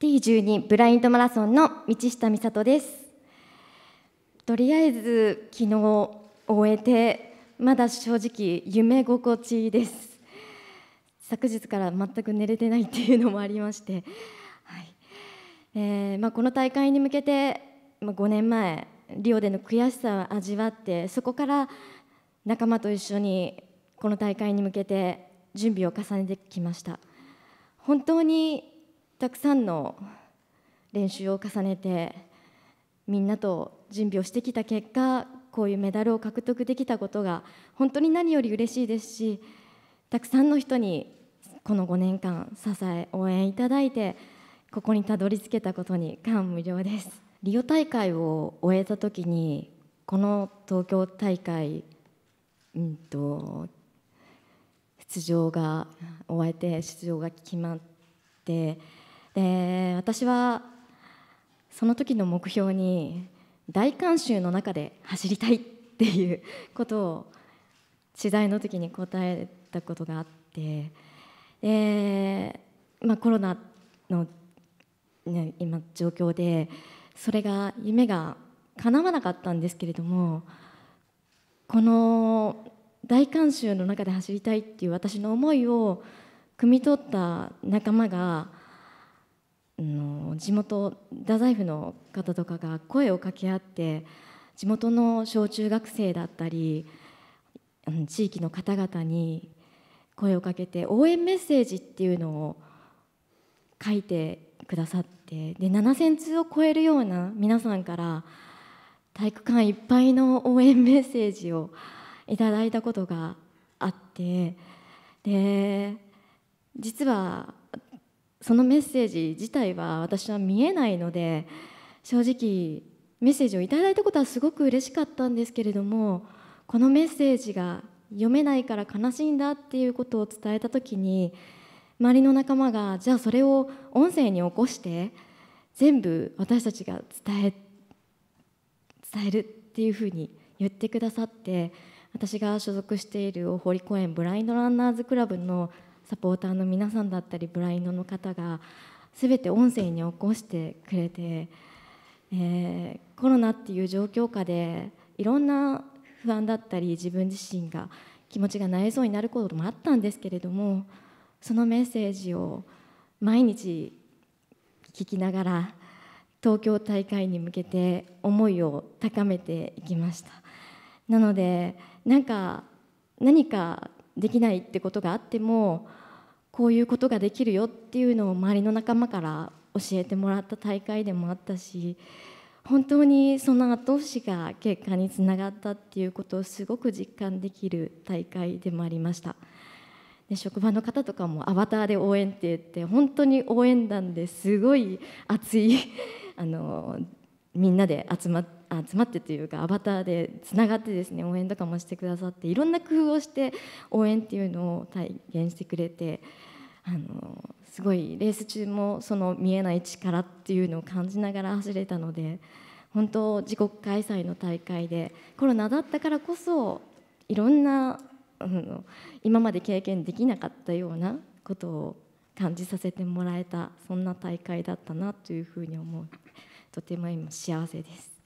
T12 ブラインドマラソンの道下美里ですとりあえず昨日終えてまだ正直夢心地です昨日から全く寝れてないっていうのもありまして、はいえーまあ、この大会に向けて、まあ、5年前リオでの悔しさを味わってそこから仲間と一緒にこの大会に向けて準備を重ねてきました本当にたくさんの練習を重ねてみんなと準備をしてきた結果こういうメダルを獲得できたことが本当に何より嬉しいですしたくさんの人にこの5年間支え応援いただいてここにたどり着けたことに感無量ですリオ大会を終えた時にこの東京大会、うんと、出場が終えて出場が決まってで私はその時の目標に大観衆の中で走りたいっていう ことを取材の時に答えたことがあってで、まあ、コロナの、ね、今状況でそれが夢が叶わなかったんですけれどもこの大観衆の中で走りたいっていう私の思いを汲み取った仲間がの地元太宰府の方とかが声を掛け合って地元の小中学生だったり地域の方々に声をかけて応援メッセージっていうのを書いてくださってで7,000通を超えるような皆さんから体育館いっぱいの応援メッセージをいただいたことがあってで実はそのメッセージ自体は私は見えないので正直メッセージをいただいたことはすごく嬉しかったんですけれどもこのメッセージが読めないから悲しいんだっていうことを伝えた時に周りの仲間がじゃあそれを音声に起こして全部私たちが伝え伝えるっていうふうに言ってくださって私が所属している大堀公園ブラインドランナーズクラブのサポーターの皆さんだったりブラインドの方が全て音声に起こしてくれて、えー、コロナっていう状況下でいろんな不安だったり自分自身が気持ちが萎えそうになることもあったんですけれどもそのメッセージを毎日聞きながら東京大会に向けて思いを高めていきましたなのでなんか何かできないってことがあってもこういうことができるよっていうのを周りの仲間から教えてもらった大会でもあったし本当にその後押しが結果につながったっていうことをすごく実感できる大会でもありましたで職場の方とかもアバターで応援って言って本当に応援団ですごい熱いあのみんなで集まってあ詰まってというかアバターでつながってですね応援とかもしてくださっていろんな工夫をして応援っていうのを体現してくれてあのすごいレース中もその見えない力っていうのを感じながら走れたので本当自国開催の大会でコロナだったからこそいろんな、うん、今まで経験できなかったようなことを感じさせてもらえたそんな大会だったなというふうに思うとても今幸せです。